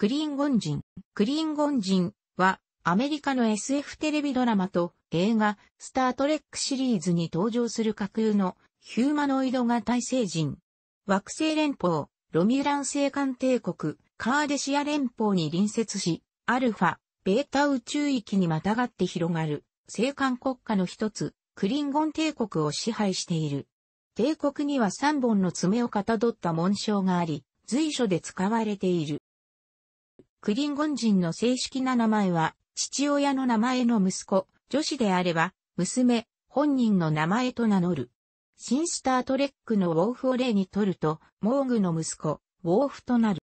クリーンゴン人。クリーンゴン人はアメリカの SF テレビドラマと映画スタートレックシリーズに登場する架空のヒューマノイド型星人。惑星連邦、ロミュラン星艦帝国、カーデシア連邦に隣接し、アルファ、ベータ宇宙域にまたがって広がる、星艦国家の一つ、クリンゴン帝国を支配している。帝国には3本の爪をかたどった紋章があり、随所で使われている。クリンゴン人の正式な名前は、父親の名前の息子、女子であれば、娘、本人の名前と名乗る。新スタートレックのウォーフを例にとると、モーグの息子、ウォーフとなる。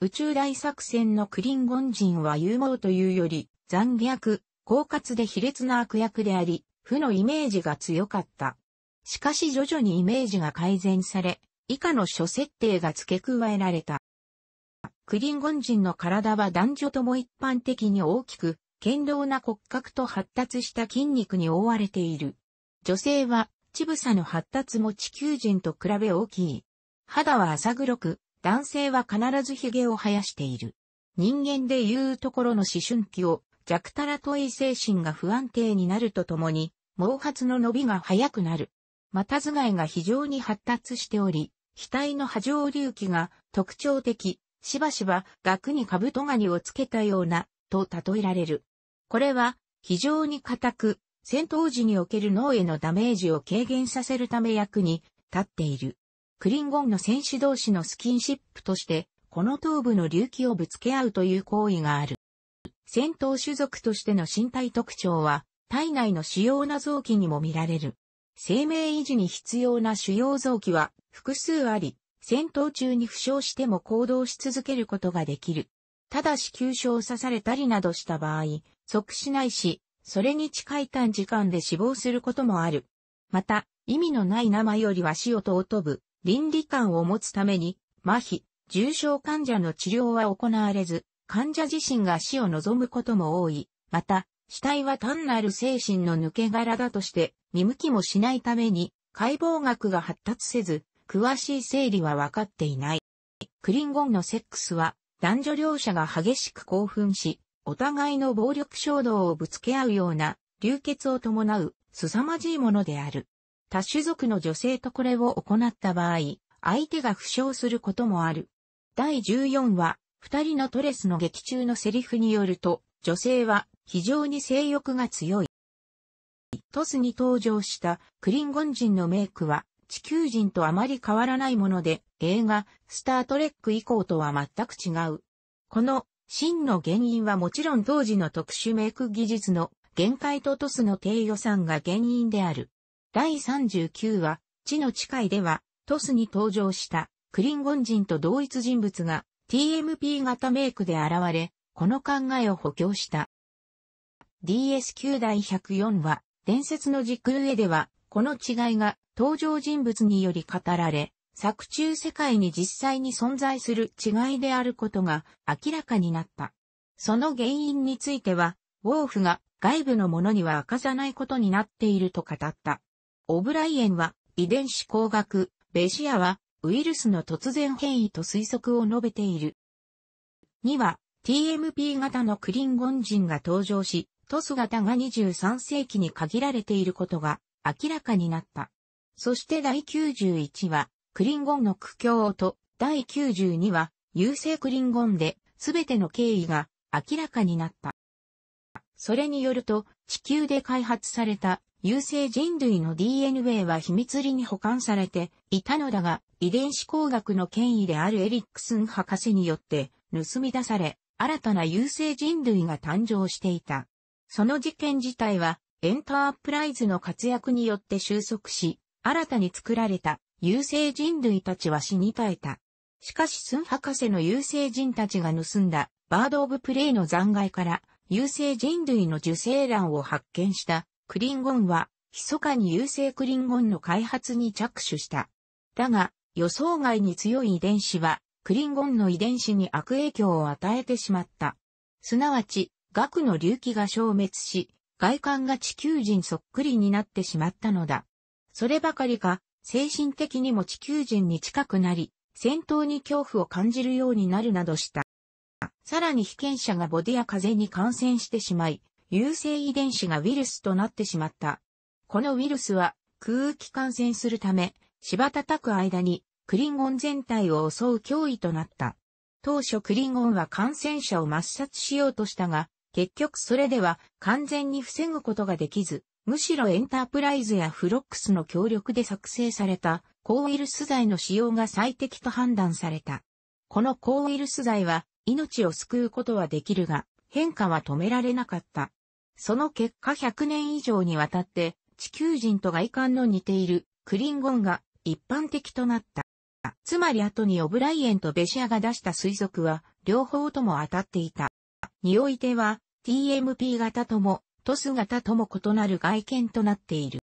宇宙大作戦のクリンゴン人は勇猛というより、残虐、狡猾で卑劣な悪役であり、負のイメージが強かった。しかし徐々にイメージが改善され、以下の諸設定が付け加えられた。クリンゴン人の体は男女とも一般的に大きく、堅牢な骨格と発達した筋肉に覆われている。女性は、乳房の発達も地球人と比べ大きい。肌は浅黒く、男性は必ず髭を生やしている。人間でいうところの思春期を、弱たらとい精神が不安定になるとともに、毛髪の伸びが早くなる。た頭蓋が非常に発達しており、額の波状隆起が特徴的、しばしば額にカブトガニをつけたような、と例えられる。これは、非常に硬く、戦闘時における脳へのダメージを軽減させるため役に立っている。クリンゴンの戦士同士のスキンシップとして、この頭部の隆起をぶつけ合うという行為がある。戦闘種族としての身体特徴は、体内の主要な臓器にも見られる。生命維持に必要な主要臓器は複数あり、戦闘中に負傷しても行動し続けることができる。ただし急症を刺されたりなどした場合、即死ないし、それに近い短時間で死亡することもある。また、意味のない生よりは死を尊ぶ、倫理観を持つために、麻痺、重症患者の治療は行われず、患者自身が死を望むことも多い。また、死体は単なる精神の抜け殻だとして、見向きもしないために、解剖学が発達せず、詳しい整理は分かっていない。クリンゴンのセックスは、男女両者が激しく興奮し、お互いの暴力衝動をぶつけ合うような、流血を伴う、凄まじいものである。多種族の女性とこれを行った場合、相手が負傷することもある。第14話、二人のトレスの劇中のセリフによると、女性は非常に性欲が強い。トスに登場したクリンゴン人のメイクは地球人とあまり変わらないもので、映画、スタートレック以降とは全く違う。この、真の原因はもちろん当時の特殊メイク技術の限界とトスの低予算が原因である。第39話、地の地界では、トスに登場したクリンゴン人と同一人物が TMP 型メイクで現れ、この考えを補強した。DS9 第104話、伝説の時空へでは、この違いが登場人物により語られ、作中世界に実際に存在する違いであることが明らかになった。その原因については、ウォーフが外部のものには明かさないことになっていると語った。オブライエンは遺伝子工学、ベシアはウイルスの突然変異と推測を述べている。2は TMP 型のクリンゴン人が登場し、トス型が23世紀に限られていることが明らかになった。そして第91話、クリンゴンの苦境と、第92話、優勢クリンゴンで、すべての経緯が明らかになった。それによると、地球で開発された優勢人類の DNA は秘密裏に保管されていたのだが、遺伝子工学の権威であるエリックスン博士によって盗み出され、新たな優勢人類が誕生していた。その事件自体はエンタープライズの活躍によって収束し、新たに作られた優勢人類たちは死に絶えた。しかしスン博士の優勢人たちが盗んだバード・オブ・プレイの残骸から優勢人類の受精卵を発見したクリンゴンは、密かに優勢クリンゴンの開発に着手した。だが、予想外に強い遺伝子は、クリンゴンの遺伝子に悪影響を与えてしまった。すなわち、学の隆起が消滅し、外観が地球人そっくりになってしまったのだ。そればかりか、精神的にも地球人に近くなり、戦闘に恐怖を感じるようになるなどした。さらに被験者がボディや風に感染してしまい、有性遺伝子がウイルスとなってしまった。このウイルスは空気感染するため、芝叩く間にクリンゴン全体を襲う脅威となった。当初クリンゴンは感染者を抹殺しようとしたが、結局それでは完全に防ぐことができず、むしろエンタープライズやフロックスの協力で作成された抗ウイルス剤の使用が最適と判断された。この抗ウイルス剤は命を救うことはできるが、変化は止められなかった。その結果100年以上にわたって地球人と外観の似ているクリンゴンが一般的となった。つまり後にオブライエンとベシアが出した水族は両方とも当たっていた。においては TMP 型ともトス型とも異なる外見となっている。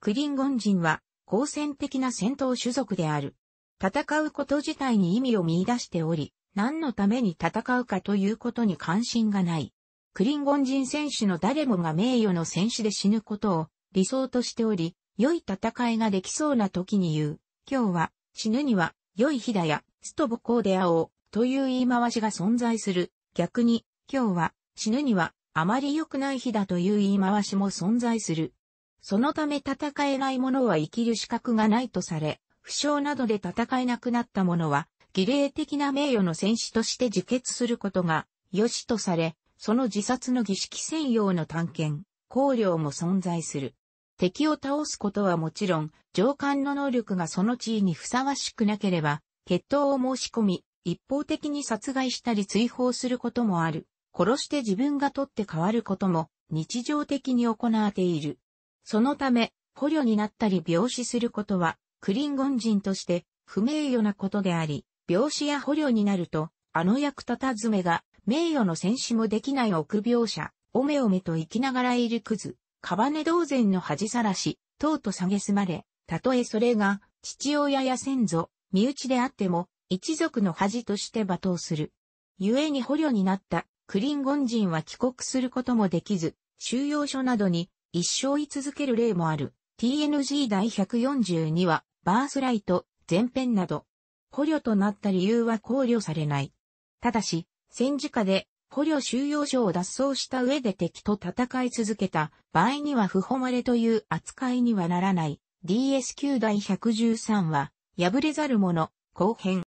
クリンゴン人は好戦的な戦闘種族である。戦うこと自体に意味を見出しており、何のために戦うかということに関心がない。クリンゴン人選手の誰もが名誉の戦手で死ぬことを理想としており、良い戦いができそうな時に言う。今日は死ぬには良い日だや、ストボコーで会おうという言い回しが存在する。逆に今日は死ぬにはあまり良くない日だという言い回しも存在する。そのため戦えない者は生きる資格がないとされ、負傷などで戦えなくなった者は、儀礼的な名誉の戦士として自決することが、良しとされ、その自殺の儀式専用の探検、考慮も存在する。敵を倒すことはもちろん、上官の能力がその地位にふさわしくなければ、決闘を申し込み、一方的に殺害したり追放することもある。殺して自分が取って代わることも日常的に行われている。そのため、捕虜になったり病死することは、クリンゴン人として不名誉なことであり、病死や捕虜になると、あの役立たずめが、名誉の戦死もできない臆病者、おめおめと生きながらいるクズ、カバネ同然の恥さらし、とうと蔑まれ、たとえそれが、父親や先祖、身内であっても、一族の恥として罵倒する。故に捕虜になったクリンゴン人は帰国することもできず、収容所などに一生居続ける例もある。TNG 第142は、バースライト、前編など、捕虜となった理由は考慮されない。ただし、戦時下で捕虜収容所を脱走した上で敵と戦い続けた場合には不誉れという扱いにはならない。d s q 第113は、破れざる者、後編。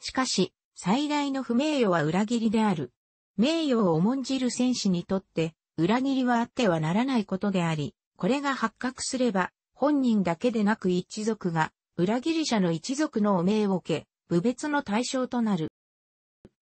しかし、最大の不名誉は裏切りである。名誉を重んじる戦士にとって、裏切りはあってはならないことであり、これが発覚すれば、本人だけでなく一族が、裏切り者の一族の汚名を受け、侮別の対象となる。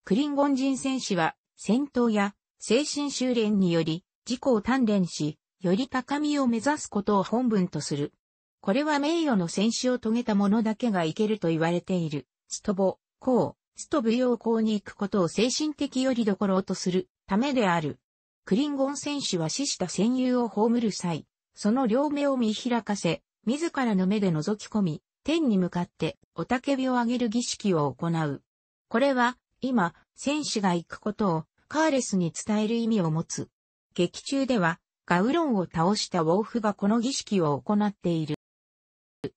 クリンゴン人戦士は、戦闘や精神修練により、自己を鍛錬し、より高みを目指すことを本文とする。これは名誉の戦死を遂げた者だけがいけると言われている。ストボ、コスとブ陽校に行くことを精神的よりどころとするためである。クリンゴン選手は死した戦友を葬る際、その両目を見開かせ、自らの目で覗き込み、天に向かっておたけびを上げる儀式を行う。これは、今、戦士が行くことをカーレスに伝える意味を持つ。劇中では、ガウロンを倒したウォーフがこの儀式を行っている。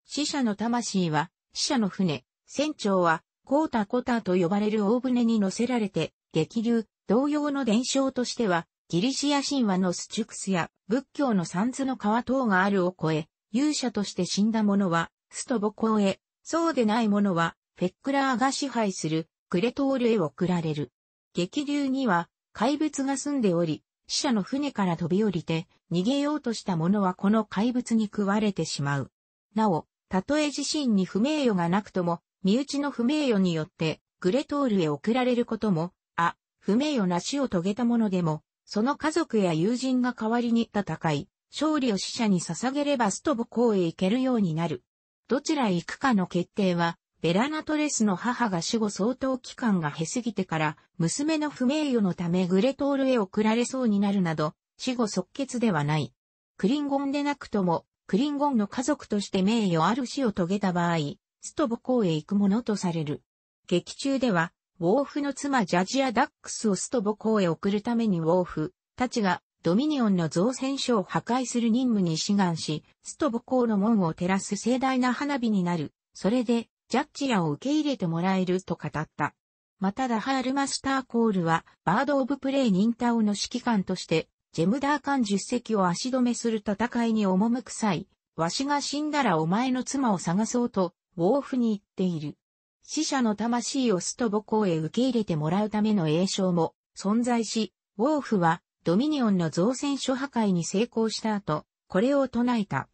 死者の魂は、死者の船、船長は、コータコタと呼ばれる大船に乗せられて、激流、同様の伝承としては、ギリシア神話のスチュクスや仏教の三途の川等があるを越え、勇者として死んだ者は、ストボコへ、そうでない者は、フェックラーが支配する、クレトールへ送られる。激流には、怪物が住んでおり、死者の船から飛び降りて、逃げようとした者はこの怪物に食われてしまう。なお、たとえ自身に不名誉がなくとも、身内の不名誉によって、グレトールへ送られることも、あ、不名誉な死を遂げたものでも、その家族や友人が代わりに戦い、勝利を死者に捧げればストボ港へ行けるようになる。どちらへ行くかの決定は、ベラナトレスの母が死後相当期間が減過ぎてから、娘の不名誉のためグレトールへ送られそうになるなど、死後即決ではない。クリンゴンでなくとも、クリンゴンの家族として名誉ある死を遂げた場合、ストボ校へ行くものとされる。劇中では、ウォーフの妻ジャジア・ダックスをストボ校へ送るためにウォーフたちがドミニオンの造船所を破壊する任務に志願し、ストボ校の門を照らす盛大な花火になる。それで、ジャッジアを受け入れてもらえると語った。またダハールマスターコールは、バード・オブ・プレイ・ニンタオの指揮官として、ジェムダーカン十隻を足止めする戦いに赴く際、わしが死んだらお前の妻を探そうと、ウォーフに行っている。死者の魂をスト母校へ受け入れてもらうための栄称も存在し、ウォーフはドミニオンの造船所破壊に成功した後、これを唱えた。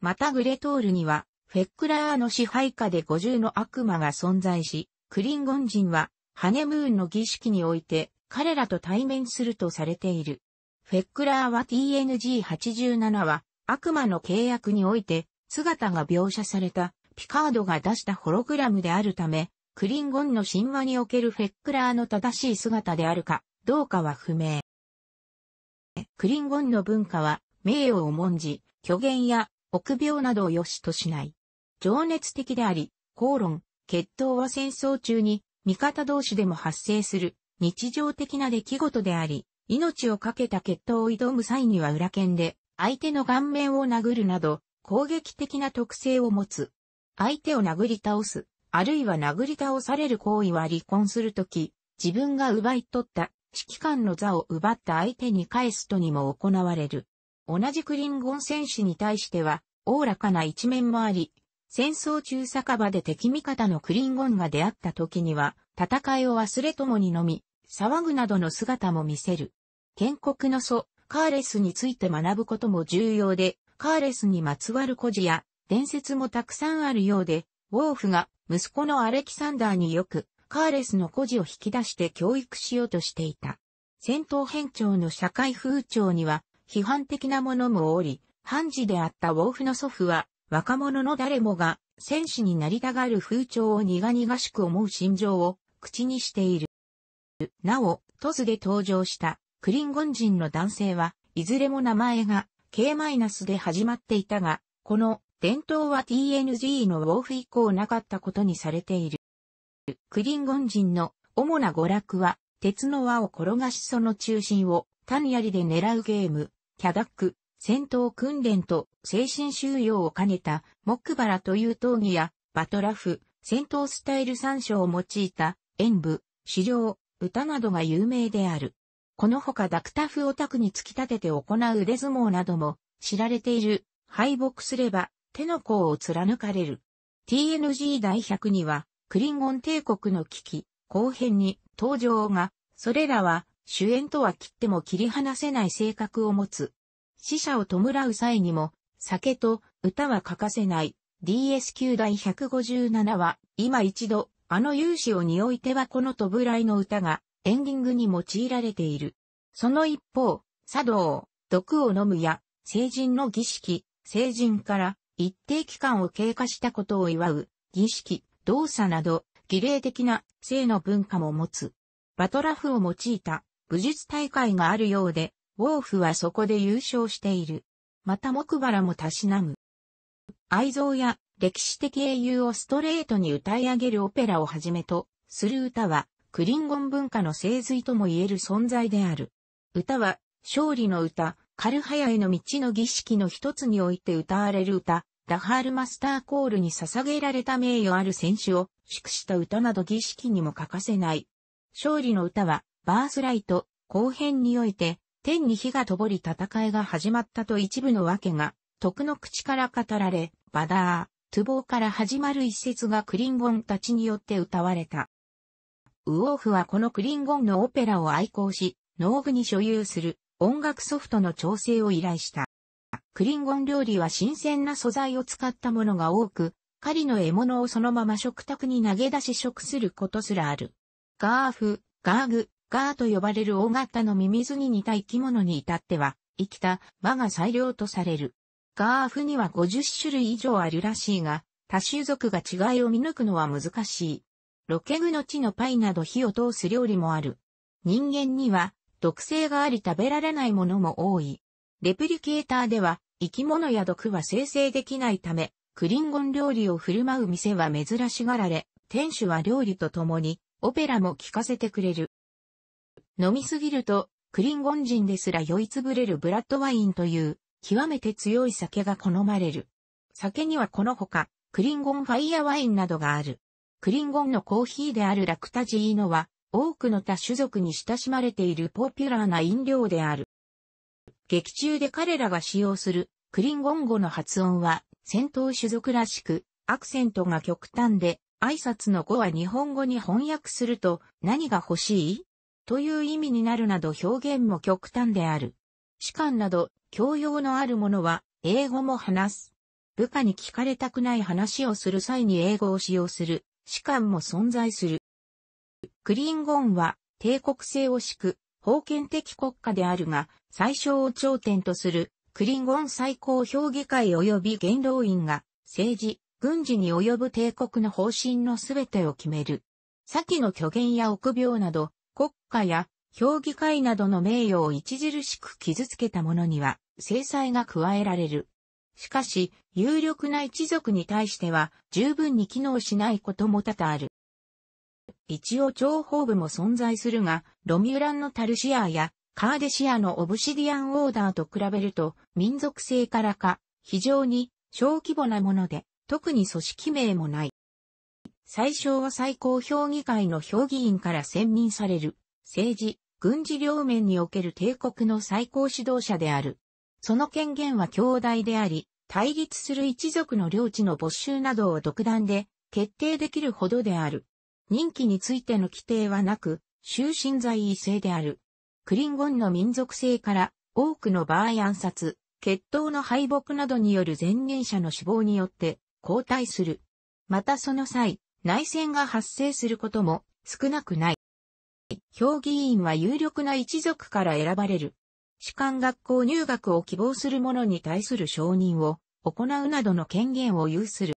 またグレトールには、フェックラーの支配下で50の悪魔が存在し、クリンゴン人は、ハネムーンの儀式において、彼らと対面するとされている。フェックラーは TNG87 は、悪魔の契約において、姿が描写されたピカードが出したホログラムであるため、クリンゴンの神話におけるフェックラーの正しい姿であるか、どうかは不明。クリンゴンの文化は、名誉を重んじ、虚言や臆病などを良しとしない。情熱的であり、口論、決闘は戦争中に、味方同士でも発生する、日常的な出来事であり、命を懸けた決闘を挑む際には裏剣で、相手の顔面を殴るなど、攻撃的な特性を持つ。相手を殴り倒す、あるいは殴り倒される行為は離婚するとき、自分が奪い取った指揮官の座を奪った相手に返すとにも行われる。同じクリンゴン戦士に対しては、おおらかな一面もあり、戦争中酒場で敵味方のクリンゴンが出会った時には、戦いを忘れもに飲み、騒ぐなどの姿も見せる。建国の祖、カーレスについて学ぶことも重要で、カーレスにまつわる孤事や伝説もたくさんあるようで、ウォーフが息子のアレキサンダーによくカーレスの孤児を引き出して教育しようとしていた。戦闘編長の社会風潮には批判的なものもおり、判事であったウォーフの祖父は若者の誰もが戦士になりたがる風潮を苦々しく思う心情を口にしている。なお、トスで登場したクリンゴン人の男性はいずれも名前が K- で始まっていたが、この伝統は TNG のウォーフ以降なかったことにされている。クリンゴン人の主な娯楽は、鉄の輪を転がしその中心を単槍で狙うゲーム、キャダック、戦闘訓練と精神収容を兼ねたモックバラという闘技やバトラフ、戦闘スタイル参照を用いた演舞、狩猟、歌などが有名である。このほかダクタフオタクに突き立てて行う腕相撲なども知られている敗北すれば手の甲を貫かれる。TNG 第100には、クリンゴン帝国の危機、後編に登場が、それらは主演とは切っても切り離せない性格を持つ。死者を弔う際にも、酒と歌は欠かせない。d s q 第157は、今一度、あの勇士を匂いてはこのラいの歌が、エンディングに用いられている。その一方、茶道、毒を飲むや、成人の儀式、成人から、一定期間を経過したことを祝う、儀式、動作など、儀礼的な性の文化も持つ。バトラフを用いた武術大会があるようで、ウォーフはそこで優勝している。また木原もたしなむ。愛憎や歴史的英雄をストレートに歌い上げるオペラをはじめとする歌は、クリンゴン文化の精髄とも言える存在である。歌は、勝利の歌、カルハヤへの道の儀式の一つにおいて歌われる歌、ラハールマスターコールに捧げられた名誉ある選手を祝した歌など儀式にも欠かせない。勝利の歌は、バースライト、後編において、天に火が灯り戦いが始まったと一部のわけが、徳の口から語られ、バダー、トゥボーから始まる一節がクリンゴンたちによって歌われた。ウォーフはこのクリンゴンのオペラを愛好し、農具に所有する音楽ソフトの調整を依頼した。クリンゴン料理は新鮮な素材を使ったものが多く、狩りの獲物をそのまま食卓に投げ出し食することすらある。ガーフ、ガーグ、ガーと呼ばれる大型のミミズに似た生き物に至っては、生きた魔が最良とされる。ガーフには50種類以上あるらしいが、多種族が違いを見抜くのは難しい。ロケグの地のパイなど火を通す料理もある。人間には毒性があり食べられないものも多い。レプリケーターでは、生き物や毒は生成できないため、クリンゴン料理を振る舞う店は珍しがられ、店主は料理とともに、オペラも聴かせてくれる。飲みすぎると、クリンゴン人ですら酔いつぶれるブラッドワインという、極めて強い酒が好まれる。酒にはこのほか、クリンゴンファイヤーワインなどがある。クリンゴンのコーヒーであるラクタジーノは、多くの他種族に親しまれているポピュラーな飲料である。劇中で彼らが使用するクリンゴン語の発音は戦闘種族らしく、アクセントが極端で、挨拶の語は日本語に翻訳すると何が欲しいという意味になるなど表現も極端である。士官など教養のあるものは英語も話す。部下に聞かれたくない話をする際に英語を使用する士官も存在する。クリンゴンは帝国性を敷く封建的国家であるが、最小を頂点とするクリンゴン最高評議会及び元老院が政治、軍事に及ぶ帝国の方針のすべてを決める。先の虚言や臆病など、国家や評議会などの名誉を著しく傷つけた者には制裁が加えられる。しかし、有力な一族に対しては十分に機能しないことも多々ある。一応情報部も存在するが、ロミュランのタルシアやカーデシアのオブシディアンオーダーと比べると民族性からか非常に小規模なもので特に組織名もない。最小は最高評議会の評議員から選任される政治、軍事両面における帝国の最高指導者である。その権限は強大であり、対立する一族の領地の没収などを独断で決定できるほどである。任期についての規定はなく、終身在位制である。クリンゴンの民族性から多くの場合暗殺、決闘の敗北などによる前任者の死亡によって交代する。またその際、内戦が発生することも少なくない。評議員は有力な一族から選ばれる。士官学校入学を希望する者に対する承認を行うなどの権限を有する。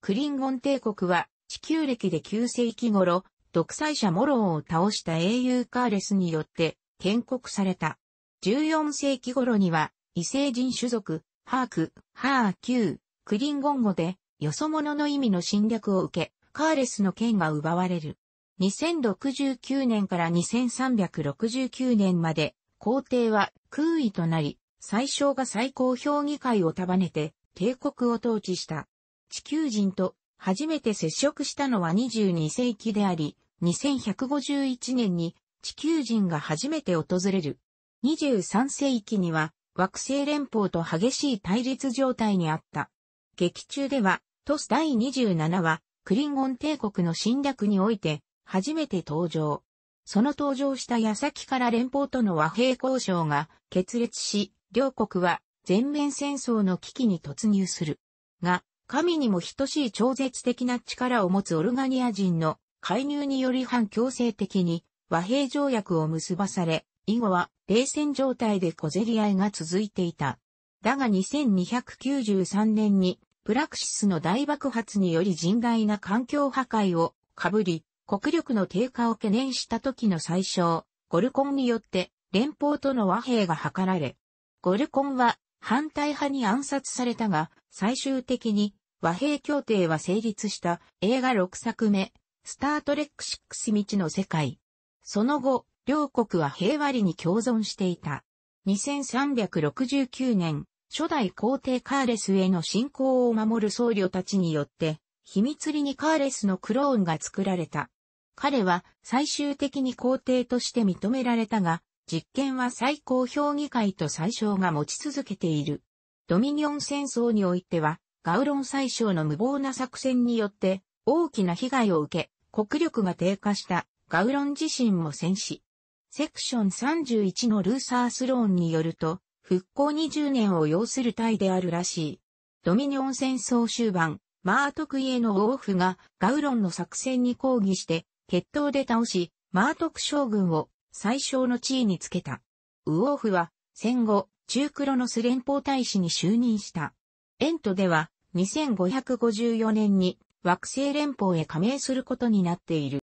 クリンゴン帝国は地球歴で9世紀頃、独裁者モローを倒した英雄カーレスによって建国された。14世紀頃には、異星人種族、ハーク、ハーキュー、クリンゴン語で、よそ者の意味の侵略を受け、カーレスの剣が奪われる。2069年から2369年まで、皇帝は空位となり、最小が最高評議会を束ねて、帝国を統治した。地球人と初めて接触したのは22世紀であり、2151年に地球人が初めて訪れる。23世紀には惑星連邦と激しい対立状態にあった。劇中では、トス第27話、クリンゴン帝国の侵略において、初めて登場。その登場した矢先から連邦との和平交渉が決裂し、両国は全面戦争の危機に突入する。が、神にも等しい超絶的な力を持つオルガニア人の介入により反強制的に和平条約を結ばされ、以後は冷戦状態で小競り合いが続いていた。だが2293年にプラクシスの大爆発により甚大な環境破壊を被り、国力の低下を懸念した時の最初、ゴルコンによって連邦との和平が図られ、ゴルコンは反対派に暗殺されたが、最終的に和平協定は成立した映画6作目、スタートレック6未知の世界。その後、両国は平和裏に共存していた。2369年、初代皇帝カーレスへの信仰を守る僧侶たちによって、秘密裏にカーレスのクローンが作られた。彼は最終的に皇帝として認められたが、実験は最高評議会と最小が持ち続けている。ドミニオン戦争においては、ガウロン最小の無謀な作戦によって大きな被害を受け、国力が低下したガウロン自身も戦死。セクション31のルーサースローンによると、復興20年を要する隊であるらしい。ドミニオン戦争終盤、マートクイエの王府がガウロンの作戦に抗議して、決闘で倒し、マートク将軍を最小の地位につけた。ウオーフは戦後、中クロノス連邦大使に就任した。エントでは2554年に惑星連邦へ加盟することになっている。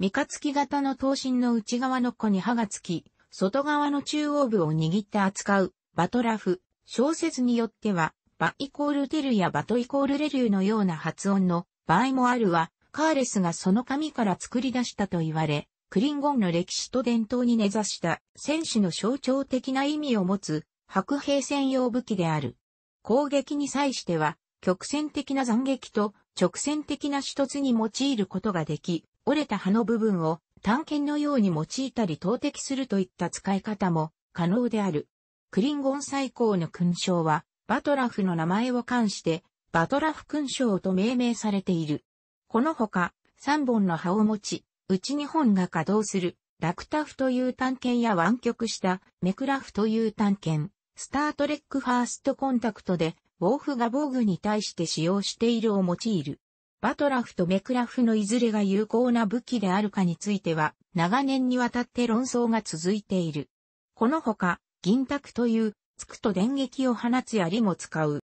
三日月型の刀身の内側の子に刃がつき、外側の中央部を握って扱う、バトラフ、小説によっては、バイコールテルやバトイコールレリューのような発音の場合もあるは、カーレスがその紙から作り出したと言われ、クリンゴンの歴史と伝統に根ざした戦士の象徴的な意味を持つ白兵専用武器である。攻撃に際しては、曲線的な斬撃と直線的な死突に用いることができ、折れた刃の部分を探検のように用いたり投擲するといった使い方も可能である。クリンゴン最高の勲章は、バトラフの名前を冠して、バトラフ勲章と命名されている。このほか、3本の刃を持ち、うち2本が稼働する、ラクタフという探検や湾曲した、メクラフという探検。スタートレックファーストコンタクトで、ウォーフが防具に対して使用しているを用いる。バトラフとメクラフのいずれが有効な武器であるかについては、長年にわたって論争が続いている。このほか、銀卓という、つくと電撃を放つ槍も使う。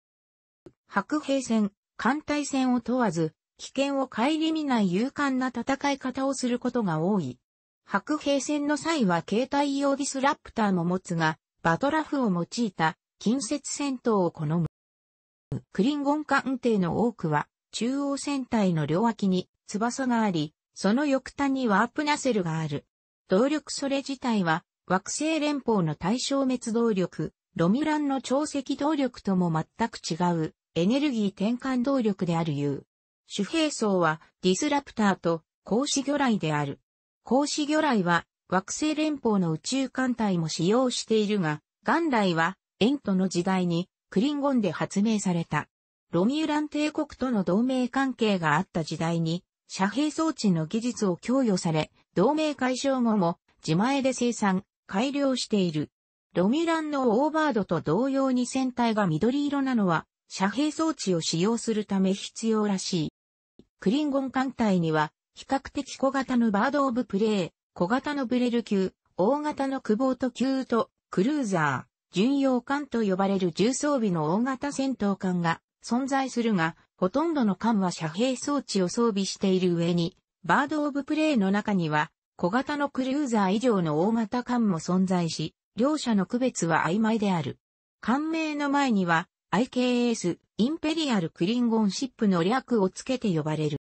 白兵戦、艦隊戦を問わず、危険を顧みない勇敢な戦い方をすることが多い。白兵戦の際は携帯用ディスラプターも持つが、バトラフを用いた近接戦闘を好む。クリンゴン艦艇の多くは中央船体の両脇に翼があり、その翼端にワープナセルがある。動力それ自体は惑星連邦の対消滅動力、ロミランの潮汐動力とも全く違うエネルギー転換動力であるゆう。主兵層はディスラプターと格子魚雷である。格子魚雷は惑星連邦の宇宙艦隊も使用しているが、元来は、エントの時代に、クリンゴンで発明された。ロミューラン帝国との同盟関係があった時代に、遮蔽装置の技術を供与され、同盟解消後も自前で生産、改良している。ロミュランのオーバードと同様に船体が緑色なのは、遮蔽装置を使用するため必要らしい。クリンゴン艦隊には、比較的小型のバードオブプレイ、小型のブレル級、大型のクボート級と、クルーザー、巡洋艦と呼ばれる重装備の大型戦闘艦が存在するが、ほとんどの艦は遮蔽装置を装備している上に、バードオブプレイの中には、小型のクルーザー以上の大型艦も存在し、両者の区別は曖昧である。艦名の前には、IKS、インペリアルクリンゴンシップの略をつけて呼ばれる。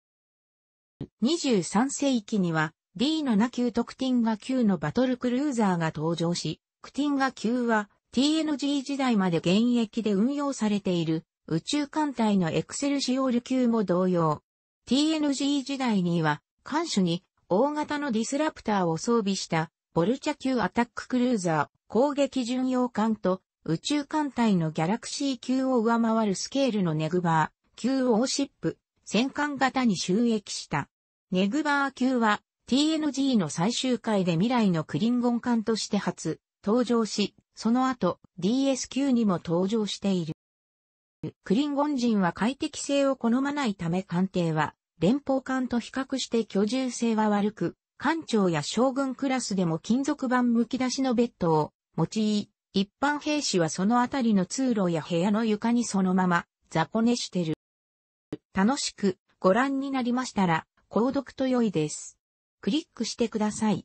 23世紀には、D7 級とクティンガ級のバトルクルーザーが登場し、クティンガ級は TNG 時代まで現役で運用されている宇宙艦隊のエクセルシオール級も同様。TNG 時代には、艦首に大型のディスラプターを装備したボルチャ級アタッククルーザー攻撃巡洋艦と宇宙艦隊のギャラクシー級を上回るスケールのネグバー級オーシップ戦艦型に収益した。ネグバー級は TNG の最終回で未来のクリンゴン艦として初登場し、その後 DS9 にも登場している。クリンゴン人は快適性を好まないため艦艇は連邦艦と比較して居住性は悪く、艦長や将軍クラスでも金属板剥き出しのベッドを用い、一般兵士はそのあたりの通路や部屋の床にそのまま雑魚寝してる。楽しくご覧になりましたら、購読と良いです。クリックしてください。